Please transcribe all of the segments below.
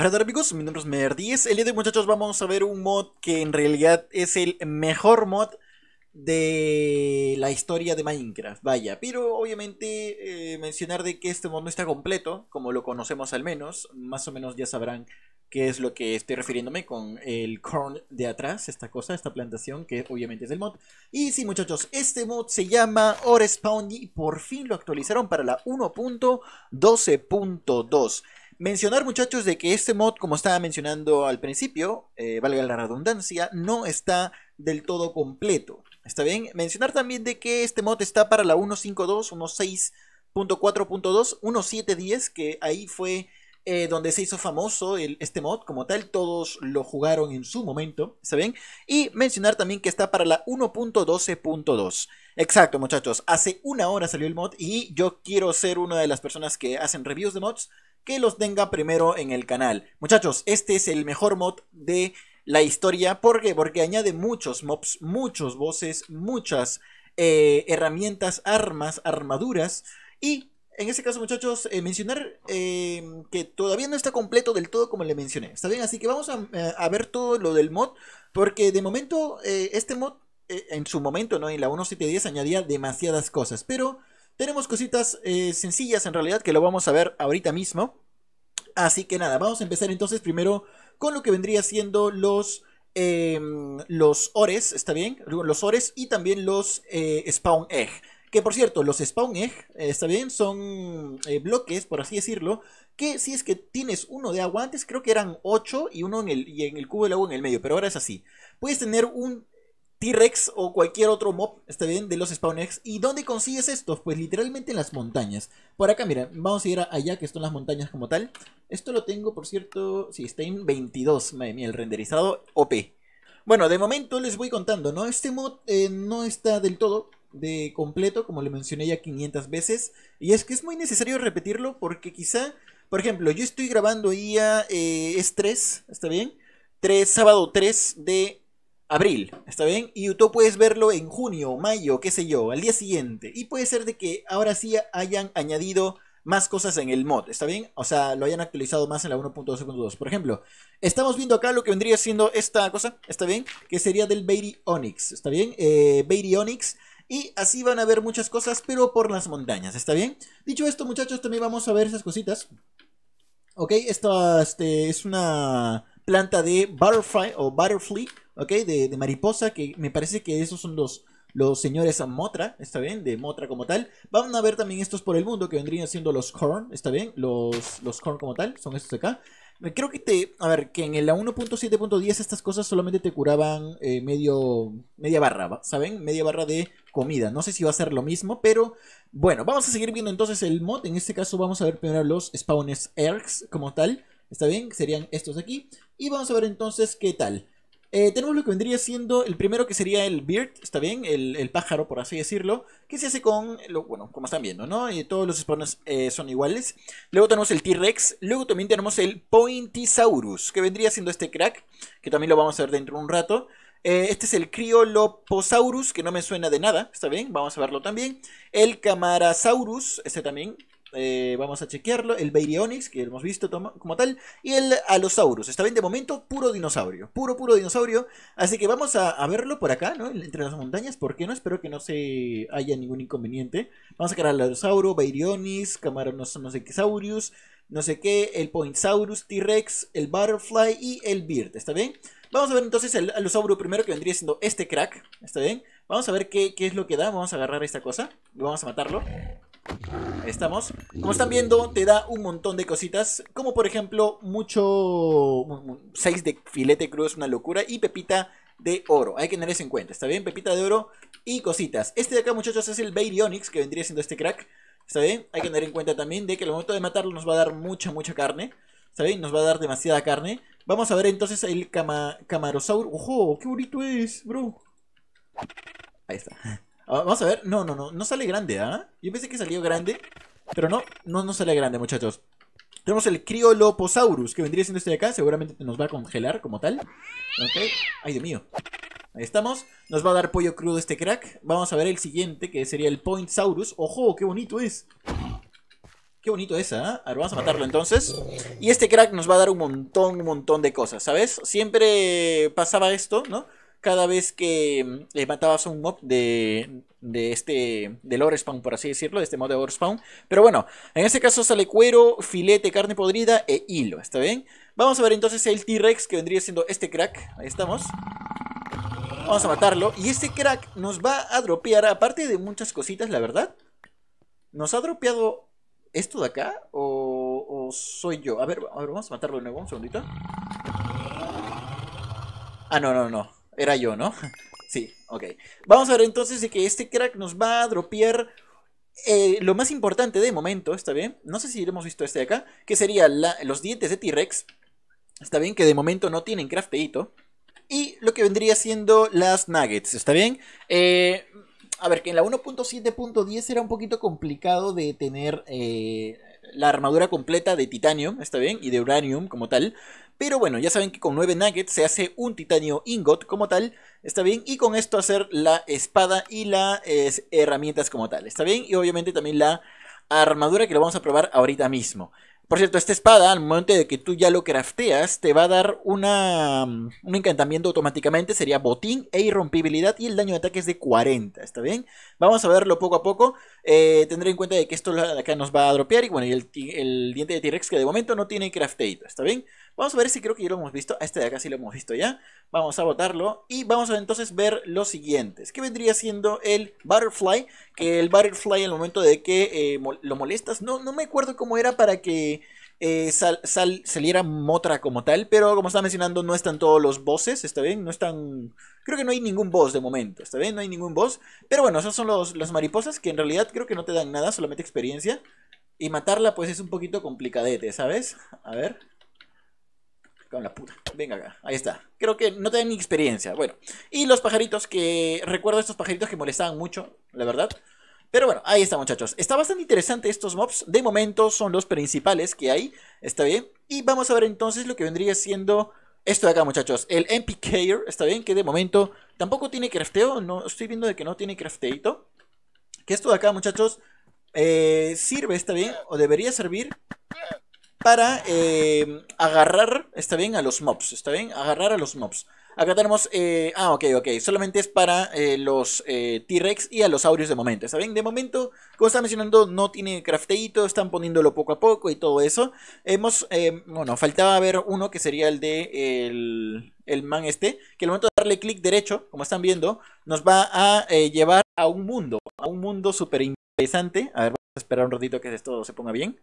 Hola amigos, mi nombre es Merdies. El día de hoy muchachos vamos a ver un mod que en realidad es el mejor mod de la historia de Minecraft. Vaya, pero obviamente eh, mencionar de que este mod no está completo, como lo conocemos al menos. Más o menos ya sabrán qué es lo que estoy refiriéndome con el corn de atrás, esta cosa, esta plantación que obviamente es el mod. Y sí muchachos, este mod se llama Orespawn y por fin lo actualizaron para la 1.12.2. Mencionar, muchachos, de que este mod, como estaba mencionando al principio, eh, valga la redundancia, no está del todo completo. ¿Está bien? Mencionar también de que este mod está para la 1.5.2, 1.6.4.2, 1.7.10, que ahí fue eh, donde se hizo famoso el, este mod como tal, todos lo jugaron en su momento, ¿está bien? Y mencionar también que está para la 1.12.2. Exacto, muchachos, hace una hora salió el mod y yo quiero ser una de las personas que hacen reviews de mods que los tenga primero en el canal. Muchachos, este es el mejor mod de la historia. ¿Por qué? Porque añade muchos mobs, muchos voces, muchas eh, herramientas, armas, armaduras. Y en ese caso, muchachos, eh, mencionar eh, que todavía no está completo del todo como le mencioné. ¿Está bien? Así que vamos a, ver todo lo del mod. Porque de momento, este mod, en su momento, ¿no? En la 1.7.10 añadía demasiadas cosas. Pero tenemos cositas sencillas en realidad que lo vamos a ver ahorita mismo. Así que nada, vamos a empezar entonces primero con lo que vendría siendo los, em, los ores, ¿está bien? Los ores y también los eh, spawn egg. Que por cierto, los spawn egg, eh, ¿está bien? Son eh, bloques, por así decirlo, que si es que tienes uno de agua, antes creo que eran 8 y uno en el, y en el cubo de agua en el medio, pero ahora es así. Puedes tener un T-Rex o cualquier otro mob, está bien, de los Spawnex. ¿Y dónde consigues esto? Pues literalmente en las montañas. Por acá, mira, vamos a ir allá, que están las montañas como tal. Esto lo tengo, por cierto, sí, está en 22, madre mía, el renderizado OP. Bueno, de momento les voy contando, ¿no? Este mod eh, no está del todo de completo, como le mencioné ya 500 veces. Y es que es muy necesario repetirlo porque quizá, por ejemplo, yo estoy grabando ya, eh, es 3, ¿está bien? 3, sábado 3 de abril, ¿está bien? Y tú puedes verlo en junio, mayo, qué sé yo, al día siguiente. Y puede ser de que ahora sí hayan añadido más cosas en el mod, ¿está bien? O sea, lo hayan actualizado más en la 1.2.2. Por ejemplo, estamos viendo acá lo que vendría siendo esta cosa, ¿está bien? Que sería del baby Onyx, ¿está bien? Eh, baby Onyx. Y así van a ver muchas cosas, pero por las montañas, ¿está bien? Dicho esto, muchachos, también vamos a ver esas cositas. Ok, esta este, es una planta de Butterfly o Butterfly ¿ok? De, mariposa, que me parece que esos son los, los señores Motra, ¿está bien? De Motra como tal. Van a ver también estos por el mundo, que vendrían siendo los Korn, ¿está bien? Los, los Korn como tal, son estos de acá. Eh, creo que te. A ver, que en la 1.7.10 estas cosas solamente te curaban eh, medio. media barra, ¿saben? Media barra de comida. No sé si va a ser lo mismo, pero. Bueno, vamos a seguir viendo entonces el mod. En este caso vamos a ver primero los Spawners ergs como tal. ¿Está bien? Serían estos de aquí. Y vamos a ver entonces qué tal. Eh, tenemos lo que vendría siendo el primero que sería el bird, está bien, el, pájaro por así decirlo, que se hace con, lo, bueno, como están viendo, ¿no? Y todos los spawners eh, son iguales. Luego tenemos el T-Rex, luego también tenemos el Pointisaurus, que vendría siendo este crack, que también lo vamos a ver dentro de un rato. Eh, este es el Crioloposaurus, que no me suena de nada, está bien, vamos a verlo también. El Camarasaurus, este también, eh, vamos a chequearlo. El Bairionis que hemos visto como tal. Y el Alosaurus. Está bien de momento puro dinosaurio. Puro, puro dinosaurio. Así que vamos a, verlo por acá, ¿no? Entre las montañas. ¿Por qué no? Espero que no se haya ningún inconveniente. Vamos a sacar al Alosaurus Bairionis, Camaronos, no sé qué, Saurius. No sé qué, el Poinsaurus, T-Rex, el Butterfly y el Beard, ¿está bien? Vamos a ver entonces el Alosaurus primero que vendría siendo este crack, ¿está bien? Vamos a ver qué, qué es lo que da, vamos a agarrar esta cosa y vamos a matarlo estamos. Como están viendo, te da un montón de cositas, como por ejemplo, mucho 6 de filete crudo es una locura y pepita de oro. Hay que tener eso en cuenta, ¿está bien? Pepita de oro y cositas. Este de acá, muchachos, es el Baryonyx, que vendría siendo este crack. ¿Está bien? Hay que tener en cuenta también de que al momento de matarlo nos va a dar mucha, mucha carne. ¿Está bien? Nos va a dar demasiada carne. Vamos a ver entonces el Camarosaur. ¡Ojo! ¡Qué bonito es, bro! Ahí está. Ah, vamos a ver. No, no, no. No sale grande, ¿ah? Yo pensé que salió grande. Pero no, no, no sale grande, muchachos. Tenemos el Crioloposaurus, que vendría siendo este de acá. Seguramente nos va a congelar como tal. Ok. Ay, Dios mío. Ahí estamos. Nos va a dar pollo crudo este crack. Vamos a ver el siguiente, que sería el Pointsaurus. ¡Ojo! ¡Qué bonito es! Qué bonito es, ¿ah? A ver, vamos a matarlo entonces. Y este crack nos va a dar un montón, un montón de cosas, ¿sabes? Siempre pasaba esto, ¿no? cada vez que le eh, matabas un mob de, de este, del ore spawn, por así decirlo, de este modo de ore spawn. Pero bueno, en este caso sale cuero, filete, carne podrida e hilo, ¿está bien? Vamos a ver entonces el T-Rex que vendría siendo este crack, ahí estamos. Vamos a matarlo, y este crack nos va a dropear, aparte de muchas cositas, la verdad. Nos ha dropeado esto de acá o, soy yo. a ver, vamos a matarlo de nuevo, un segundito. Ah, no, no, no. Era yo, ¿no? Sí, ok. Vamos a ver entonces de que este crack nos va a dropear eh, lo más importante de momento, ¿está bien? No sé si hemos visto este de acá, que sería los dientes de T-Rex. Está bien que de momento no tienen crafteito. Y lo que vendría siendo las nuggets, ¿está bien? Eh, a ver, que en la 1.7.10 era un poquito complicado de tener eh, la armadura completa de titanio, está bien, y de uranium como tal. Pero bueno, ya saben que con 9 nuggets se hace un titanio ingot como tal, está bien, y con esto hacer la espada y las herramientas como tal, está bien, y obviamente también la armadura que lo vamos a probar ahorita mismo. Por cierto, esta espada, al momento de que tú ya lo crafteas, te va a dar una, un encantamiento automáticamente. Sería botín e irrompibilidad y el daño de ataque es de 40, ¿está bien? Vamos a verlo poco a poco. Eh, tendré en cuenta de que esto acá nos va a dropear y bueno, el, el diente de T-Rex que de momento no tiene crafteito, ¿está bien? Vamos a ver si creo que ya lo hemos visto. A este de acá sí lo hemos visto ya. Vamos a botarlo. Y vamos a entonces ver los siguientes. ¿Qué vendría siendo el Butterfly. Que el Butterfly al momento de que eh, lo molestas. No, no me acuerdo cómo era para que... Eh, sal, saliera Motra como tal, pero como estaba mencionando, no están todos los bosses, ¿está bien? No están. Creo que no hay ningún boss de momento, ¿está bien? No hay ningún boss. Pero bueno, esas son los, las mariposas que en realidad creo que no te dan nada, solamente experiencia. Y matarla, pues es un poquito complicadete, ¿sabes? A ver. Con la puta. Venga acá. Ahí está. Creo que no tengo ni experiencia. Bueno. Y los pajaritos que... Recuerdo estos pajaritos que molestaban mucho, la verdad. Pero bueno, ahí está muchachos. Está bastante interesante estos mobs. De momento son los principales que hay. Está bien. Y vamos a ver entonces lo que vendría siendo esto de acá muchachos. El MPK. Está bien que de momento tampoco tiene crafteo. No, estoy viendo de que no tiene crafteito. Que esto de acá muchachos... Eh, sirve, está bien. O debería servir para eh, agarrar, está bien, a los mobs, está bien, agarrar a los mobs. Acá tenemos, eh, ah, ok, ok, solamente es para eh, los T-Rex y a los aurios de momento, ¿está bien? De momento, como estaba mencionando, no tiene crafteito, están poniéndolo poco a poco y todo eso. Hemos, bueno, faltaba ver uno que sería el de el, el man este, que al momento de darle clic derecho, como están viendo, nos va a llevar a un mundo, a un mundo súper interesante. A ver, vamos a esperar un ratito que esto se ponga bien.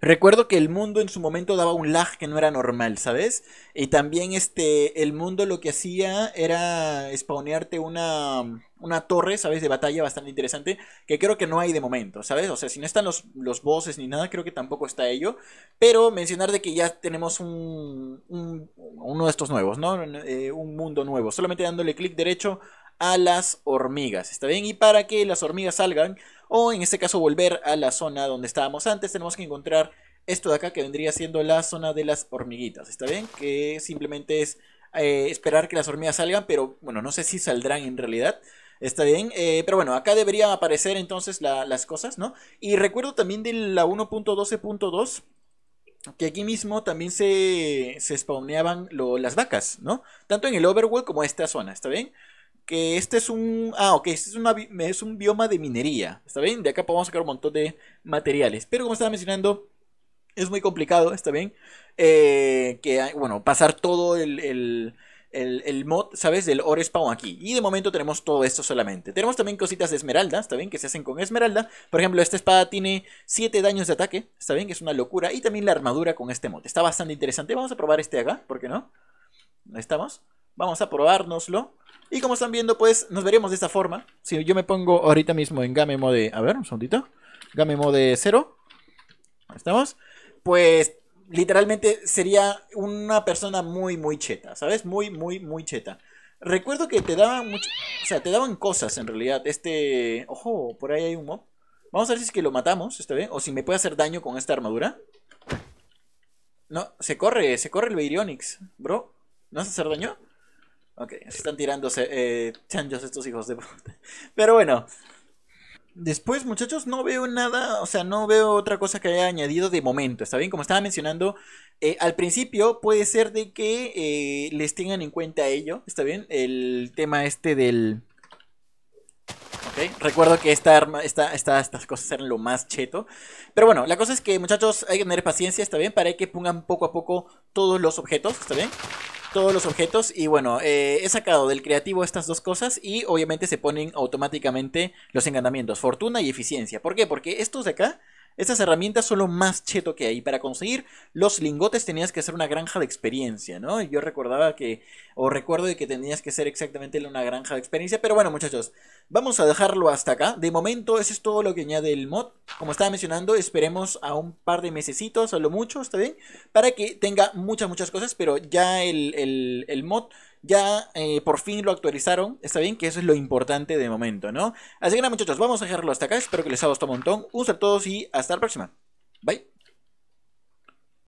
Recuerdo que el mundo en su momento daba un lag que no era normal, ¿sabes? Y también este, el mundo lo que hacía era spawnearte una, una torre, ¿sabes? De batalla bastante interesante, que creo que no hay de momento, ¿sabes? O sea, si no están los, los bosses ni nada, creo que tampoco está ello. Pero mencionar de que ya tenemos un, uno de estos nuevos, ¿no? Eh, un mundo nuevo, solamente dándole clic derecho a las hormigas, ¿está bien? Y para que las hormigas salgan, o en este caso volver a la zona donde estábamos antes, tenemos que encontrar esto de acá que vendría siendo la zona de las hormiguitas, ¿está bien? Que simplemente es eh, esperar que las hormigas salgan, pero bueno, no sé si saldrán en realidad. Está bien, eh, pero bueno, acá deberían aparecer entonces las cosas, ¿no? Y recuerdo también de la 1.12.2 que aquí mismo también se, se spawneaban las vacas, ¿no? Tanto en el Overworld como en esta zona, ¿está bien? que este es un. Ah, ok, este es, es un bioma de minería. ¿Está bien? De acá podemos sacar un montón de materiales. Pero como estaba mencionando, es muy complicado, ¿está bien? Eh, que, bueno, pasar todo el, mod, ¿sabes? Del ore spawn aquí. Y de momento tenemos todo esto solamente. Tenemos también cositas de esmeralda, ¿está bien? Que se hacen con esmeralda. Por ejemplo, esta espada tiene 7 daños de ataque, ¿está bien? Que es una locura. Y también la armadura con este mod. Está bastante interesante. Vamos a probar este acá, ¿por qué no? Ahí estamos. Vamos a probárnoslo. Y como están viendo, pues nos veremos de esta forma. Si yo me pongo ahorita mismo en game mode, a ver, un segundito. Game mode Ahí ¿Estamos? Pues literalmente sería una persona muy, muy cheta, ¿sabes? Muy, muy, muy cheta. Recuerdo que te daban mucho, o sea, te daban cosas en realidad. Este, ojo, por ahí hay un mob. Vamos a ver si es que lo matamos, o si me puede hacer daño con esta armadura. No, se corre, se corre el beirionix bro. ¿No vas a hacer daño? Ok, se están tirándose eh, chanchos estos hijos de puta. Pero bueno. Después, muchachos, no veo nada, o sea, no veo otra cosa que haya añadido de momento, ¿está bien? Como estaba mencionando, eh, al principio puede ser de que eh, les tengan en cuenta ello, ¿está bien? El tema este del, Recuerdo que esta arma, estas cosas eran lo más cheto. Pero bueno, la cosa es que, muchachos, hay que tener paciencia, ¿está bien? Para que pongan poco a poco todos los objetos, ¿está bien? todos los objetos y bueno, eh, he sacado del creativo estas dos cosas y obviamente se ponen automáticamente los encantamientos, fortuna y eficiencia. ¿Por qué? Porque estos de acá estas herramientas son lo más cheto que hay. Para conseguir los lingotes tenías que hacer una granja de experiencia, ¿no? Yo recordaba que, o recuerdo de que tenías que ser exactamente una granja de experiencia. Pero bueno, muchachos, vamos a dejarlo hasta acá. De momento, eso es todo lo que añade el mod. Como estaba mencionando, esperemos a un par de mesecitos, a lo mucho, ¿está bien? Para que tenga muchas, muchas cosas, pero ya el, el, el mod ya eh, por fin lo actualizaron. Está bien que eso es lo importante de momento, ¿no? Así que nada, muchachos, vamos a dejarlo hasta acá. Espero que les haya gustado un montón. Un saludo a todos y hasta la próxima. Bye.